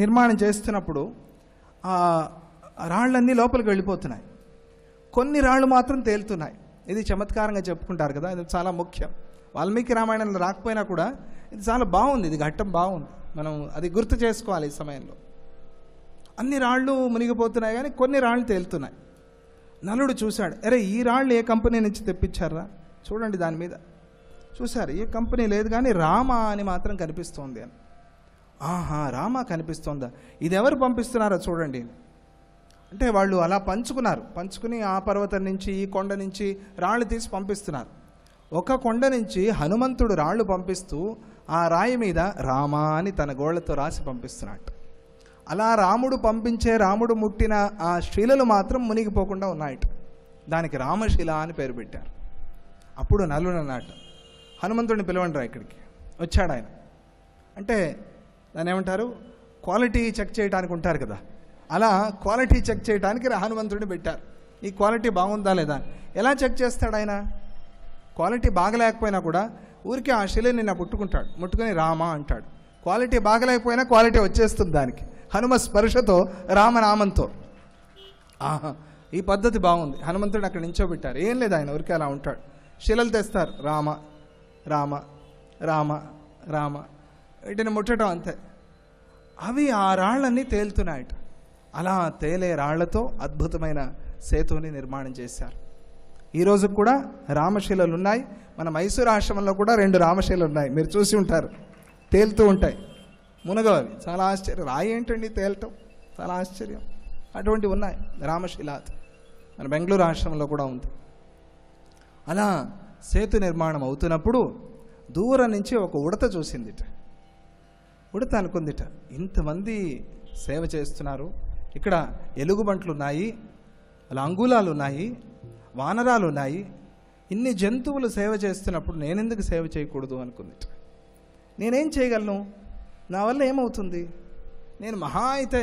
నిర్మాణం చేస్తున్నప్పుడు ఆ రాళ్ళన్నీ లోపలికి వెళ్ళిపోతున్నాయి కొన్ని రాళ్ళు మాత్రం తేలుతున్నాయి ఇది చమత్కారంగా చెప్పుకుంటారు కదా ఇది చాలా ముఖ్యం వాల్మీకి రామాయణంలో రాకపోయినా కూడా ఇది చాలా బాగుంది ఇది ఘట్టం బాగుంది మనం అది గుర్తు చేసుకోవాలి ఈ సమయంలో అన్ని రాళ్ళు మునిగిపోతున్నాయి కానీ కొన్ని రాళ్ళు తేలుతున్నాయి నలుడు చూశాడు అరే ఈ రాళ్ళు ఏ కంపెనీ నుంచి తెప్పించారా చూడండి దాని మీద చూశారు ఏ కంపెనీ లేదు కానీ రామ అని మాత్రం కనిపిస్తోంది అని ఆహా రామా కనిపిస్తోందా ఇది ఎవరు పంపిస్తున్నారో చూడండి అంటే వాళ్ళు అలా పంచుకున్నారు పంచుకుని ఆ పర్వతం నుంచి ఈ కొండ నుంచి రాళ్ళు తీసి పంపిస్తున్నారు ఒక కొండ నుంచి హనుమంతుడు రాళ్ళు పంపిస్తూ ఆ రాయి మీద రామా అని తన గోళ్లతో రాసి పంపిస్తున్నాడు అలా రాముడు పంపించే రాముడు ముట్టిన ఆ శిలలు మాత్రం మునిగిపోకుండా ఉన్నాయట దానికి రామశిల అని పేరు పెట్టారు అప్పుడు నలుడు అన్నాడు హనుమంతుడిని పిలవండి రా ఇక్కడికి వచ్చాడు ఆయన అంటే దాని ఏమంటారు క్వాలిటీ చెక్ చేయడానికి ఉంటారు కదా అలా క్వాలిటీ చెక్ చేయడానికి హనుమంతుడిని పెట్టారు ఈ క్వాలిటీ బాగుందా లేదా ఎలా చెక్ చేస్తాడు ఆయన క్వాలిటీ బాగలేకపోయినా కూడా ఊరికే ఆ శిలని నిన్న పుట్టుకుంటాడు ముట్టుకొని రామ అంటాడు క్వాలిటీ బాగలేకపోయినా క్వాలిటీ వచ్చేస్తుంది దానికి హనుమ స్పర్శతో రామనామంతో ఆహా ఈ పద్ధతి బాగుంది హనుమంతుడు అక్కడ నించోబెట్టారు ఏం లేదు ఆయన ఊరికే అలా ఉంటాడు శిలలు తెస్తారు రామ రామ రామ రామ వీటిని ముట్టడం అంతే అవి ఆ రాళ్ళన్నీ తేలుతున్నాయట అలా తేలే రాళ్లతో అద్భుతమైన సేతువుని నిర్మాణం చేశారు ఈరోజు కూడా రామశిలలు ఉన్నాయి మన మైసూరు ఆశ్రమంలో కూడా రెండు రామశిలలు ఉన్నాయి మీరు చూసి ఉంటారు తేలుతూ ఉంటాయి మునగవాలి చాలా ఆశ్చర్యం రాయి ఏంటండి తేలటం చాలా ఆశ్చర్యం అటువంటివి ఉన్నాయి రామశిలాత్ మన బెంగళూరు ఆశ్రమంలో కూడా ఉంది అలా సేతు నిర్మాణం అవుతున్నప్పుడు దూరం నుంచి ఒక ఉడత చూసింది ఉడత అనుకుందిట ఇంతమంది సేవ చేస్తున్నారు ఇక్కడ ఎలుగుబంట్లు ఉన్నాయి అలా అంగూలాలు ఉన్నాయి వానరాలు ఉన్నాయి ఇన్ని జంతువులు సేవ చేస్తున్నప్పుడు నేనెందుకు సేవ చేయకూడదు అనుకుందిట నేనేం చేయగలను నా వల్ల ఏమవుతుంది నేను మహా అయితే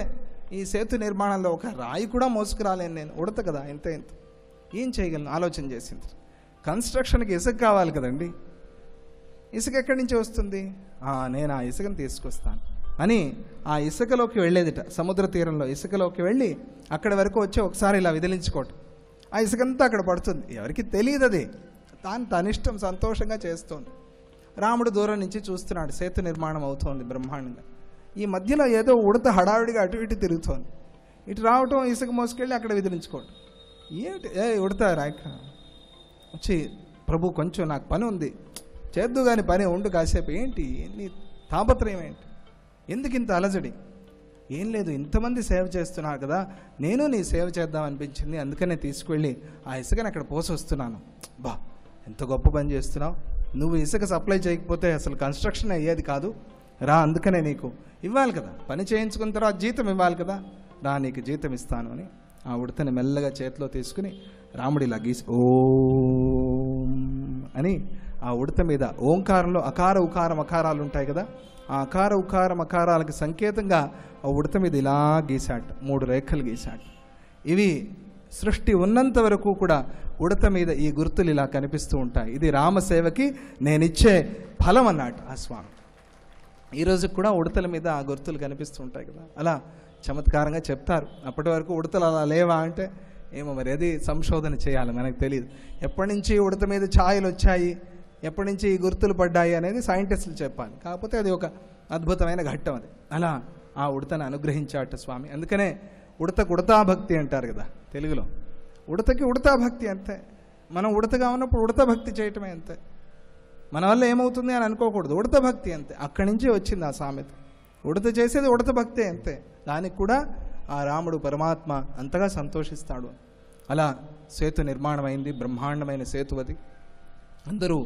ఈ సేతు నిర్మాణంలో ఒక రాయి కూడా మోసుకురాలేను నేను ఉడత కదా ఇంత ఇంత ఏం చేయగలను ఆలోచన చేసింది కన్స్ట్రక్షన్కి ఇసుక కావాలి కదండి ఇసుక ఎక్కడి నుంచి వస్తుంది నేను ఆ ఇసుకను తీసుకొస్తాను అని ఆ ఇసుకలోకి వెళ్ళేదిట సముద్ర తీరంలో ఇసుకలోకి వెళ్ళి అక్కడి వరకు వచ్చి ఒకసారి ఇలా విదిలించుకోట ఆ ఇసుకంతా అక్కడ పడుతుంది ఎవరికి తెలియదు అది తాను తనిష్టం సంతోషంగా చేస్తోంది రాముడు దూరం నుంచి చూస్తున్నాడు సేతు నిర్మాణం అవుతోంది బ్రహ్మాండంగా ఈ మధ్యలో ఏదో ఉడత హడావిడిగా అటు ఇటు తిరుగుతోంది ఇటు రావటం ఇసుక మోసుకెళ్ళి అక్కడ విదిలించుకోవటం ఏంటి ఏ ఉడత రాక వచ్చి ప్రభు కొంచెం నాకు పని ఉంది చేద్దు కానీ పని ఉండు కాసేపు ఏంటి ఎన్ని తాపత్రయం ఏంటి ఎందుకు ఇంత అలజడి ఏం లేదు ఇంతమంది సేవ చేస్తున్నారు కదా నేను నీ సేవ చేద్దాం అనిపించింది అందుకనే తీసుకువెళ్ళి ఆ ఇసుకని అక్కడ పోసొస్తున్నాను బా ఎంత గొప్ప పని చేస్తున్నావు నువ్వు ఇసుక సప్లై చేయకపోతే అసలు కన్స్ట్రక్షన్ అయ్యేది కాదు రా అందుకనే నీకు ఇవ్వాలి కదా పని చేయించుకున్న తర్వాత జీతం ఇవ్వాలి కదా రా నీకు జీతం ఇస్తాను అని ఆ ఉడతని మెల్లగా చేతిలో తీసుకుని రాముడిలా గీసి ఓ అని ఆ ఉడత మీద ఓంకారంలో అకార ఉకారం అకారాలు ఉంటాయి కదా ఆ అకార ఉకారం అకారాలకు సంకేతంగా ఆ ఉడత మీద ఇలా గీశాట మూడు రేఖలు గీశాట ఇవి సృష్టి ఉన్నంత వరకు కూడా ఉడత మీద ఈ గుర్తులు ఇలా కనిపిస్తూ ఉంటాయి ఇది రామసేవకి నేనిచ్చే ఫలం అన్నాడు ఆ స్వామి ఈరోజు కూడా ఉడతల మీద ఆ గుర్తులు కనిపిస్తూ ఉంటాయి కదా అలా చమత్కారంగా చెప్తారు అప్పటి వరకు ఉడతలు అలా లేవా అంటే ఏమో మరి అది సంశోధన చేయాలి మనకు తెలియదు ఎప్పటి నుంచి ఉడత మీద ఛాయలు వచ్చాయి ఎప్పటి నుంచి ఈ గుర్తులు పడ్డాయి అనేది సైంటిస్టులు చెప్పాలి కాకపోతే అది ఒక అద్భుతమైన ఘట్టం అది అలా ఆ ఉడతను అనుగ్రహించాట స్వామి అందుకనే ఉడతా ఉడతాభక్తి అంటారు కదా తెలుగులో ఉడతకి ఉడతాభక్తి అంతే మనం ఉడతగా ఉన్నప్పుడు ఉడత భక్తి చేయటమే అంతే మన వల్ల ఏమవుతుంది అని అనుకోకూడదు ఉడత భక్తి అంతే అక్కడి నుంచి వచ్చింది ఆ సామెత ఉడత చేసేది ఉడత భక్తే అంతే దానికి కూడా ఆ రాముడు పరమాత్మ అంతగా సంతోషిస్తాడు అలా సేతు నిర్మాణమైంది బ్రహ్మాండమైన సేతు అది అందరూ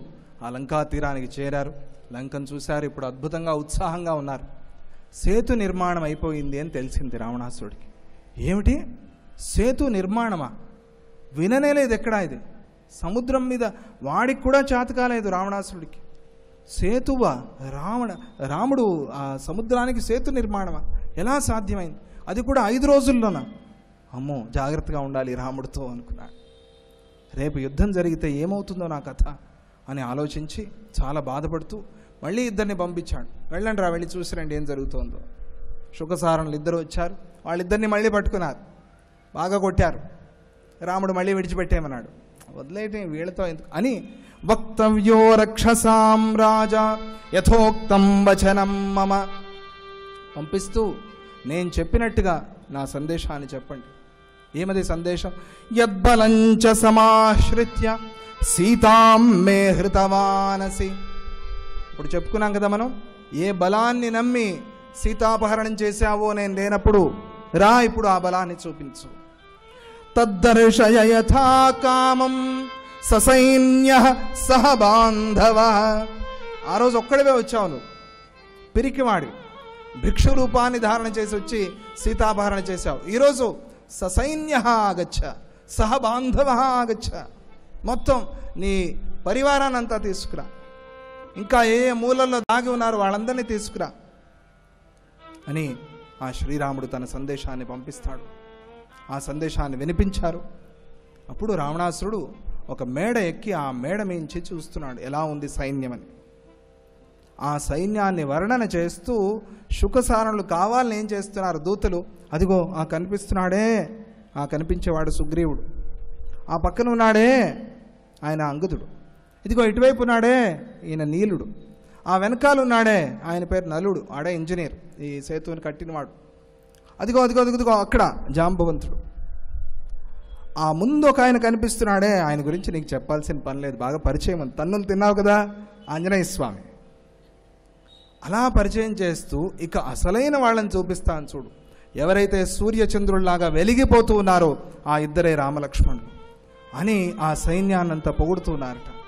ఆ లంకా తీరానికి చేరారు లంకను చూశారు ఇప్పుడు అద్భుతంగా ఉత్సాహంగా ఉన్నారు సేతు నిర్మాణం అయిపోయింది అని తెలిసింది రావణాసుడికి ఏమిటి సేతు నిర్మాణమా విననేలేదు ఎక్కడా ఇది సముద్రం మీద వాడికి కూడా చాతకాలేదు రావణాసుడికి సేతువ రావణ రాముడు ఆ సముద్రానికి సేతు నిర్మాణమా ఎలా సాధ్యమైంది అది కూడా ఐదు రోజుల్లోన అమ్మో జాగ్రత్తగా ఉండాలి రాముడితో అనుకున్నాడు రేపు యుద్ధం జరిగితే ఏమవుతుందో నా కథ అని ఆలోచించి చాలా బాధపడుతూ మళ్ళీ ఇద్దరిని పంపించాడు వెళ్ళండి రా వెళ్ళి చూసిరండి ఏం జరుగుతుందో శుకసారణలు ఇద్దరు వచ్చారు వాళ్ళిద్దరిని మళ్ళీ పట్టుకున్నారు బాగా కొట్టారు రాముడు మళ్ళీ విడిచిపెట్టేయమన్నాడు వదిలేయటం వీళ్ళతో అని వక్తవ్యో రక్షసాం రాజా యథోక్తం వచనం మమ పంపిస్తూ నేను చెప్పినట్టుగా నా సందేశాన్ని చెప్పండి ఏమది సందేశం యద్బలంచ సమాశ్రిత్య సీతాం మే హృతవానసి ఇప్పుడు చెప్పుకున్నాం కదా మనం ఏ బలాన్ని నమ్మి సీతాపహరణం చేశావో నేను లేనప్పుడు రా ఇప్పుడు ఆ బలాన్ని చూపించు తద్దర్శయ యథా కామం ససైన్య సహ బాంధవ ఆ రోజు ఒక్కడివే వచ్చావు నువ్వు పిరికివాడి భిక్షు రూపాన్ని ధారణ చేసి వచ్చి సీతాపహరణ చేశావు ఈరోజు ససైన్య ఆగచ్చ సహ బాంధవ ఆగచ్చ మొత్తం నీ పరివారాన్ని అంతా తీసుకురా ఇంకా ఏ ఏ మూలల్లో దాగి ఉన్నారు వాళ్ళందరినీ తీసుకురా అని ఆ శ్రీరాముడు తన సందేశాన్ని పంపిస్తాడు ఆ సందేశాన్ని వినిపించారు అప్పుడు రావణాసురుడు ఒక మేడ ఎక్కి ఆ మేడ మించి చూస్తున్నాడు ఎలా ఉంది సైన్యమని ఆ సైన్యాన్ని వర్ణన చేస్తూ శుకసారణులు కావాలని ఏం చేస్తున్నారు దూతలు అదిగో ఆ కనిపిస్తున్నాడే ఆ కనిపించేవాడు సుగ్రీవుడు ఆ పక్కన ఉన్నాడే ఆయన అంగుతుడు ఇదిగో ఇటువైపు ఉన్నాడే ఈయన నీలుడు ఆ వెనకాల ఉన్నాడే ఆయన పేరు నలుడు ఆడే ఇంజనీర్ ఈ సేతువుని కట్టినవాడు అదిగో అదిగో అదిగో అక్కడ జాంబవంతుడు ఆ ముందు ఒక ఆయన కనిపిస్తున్నాడే ఆయన గురించి నీకు చెప్పాల్సిన పని లేదు బాగా పరిచయం ఉంది తన్నులు తిన్నావు కదా ఆంజనేయ స్వామి అలా పరిచయం చేస్తూ ఇక అసలైన వాళ్ళని చూపిస్తాను చూడు ఎవరైతే సూర్యచంద్రుల్లాగా వెలిగిపోతూ ఉన్నారో ఆ ఇద్దరే రామలక్ష్మణులు అని ఆ సైన్యాన్నంతా పొగుడుతున్నారట